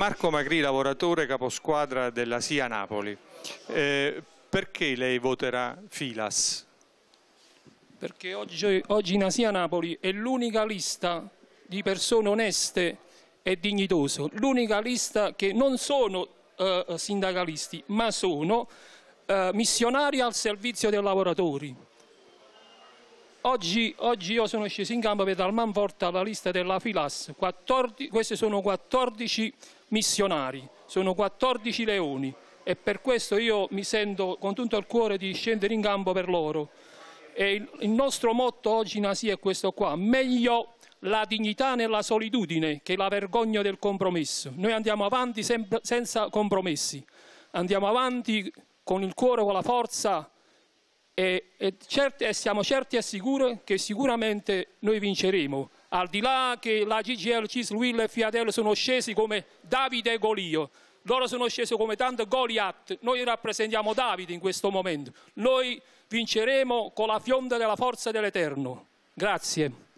Marco Magri, lavoratore caposquadra della SIA Napoli. Eh, perché lei voterà Filas? Perché oggi, oggi in Asia Napoli è l'unica lista di persone oneste e dignitose, l'unica lista che non sono eh, sindacalisti ma sono eh, missionari al servizio dei lavoratori. Oggi, oggi, io sono sceso in campo per dar manforte alla lista della Filas. questi sono 14 missionari, sono 14 leoni e per questo io mi sento con tutto il cuore di scendere in campo per loro. Il, il, nostro motto oggi in Asia è questo qua, meglio la dignità nella solitudine che la vergogna del compromesso. Noi andiamo avanti sempre, senza compromessi, andiamo avanti con il cuore, con la forza e e, certi, siamo certi e sicuri che sicuramente noi vinceremo. Al di là che la CGL, Cisluil e Fiatel sono scesi come Davide e Golio, loro sono scesi come tanto Goliath, noi rappresentiamo Davide in questo momento. Noi vinceremo con la fionda della forza dell'Eterno. Grazie.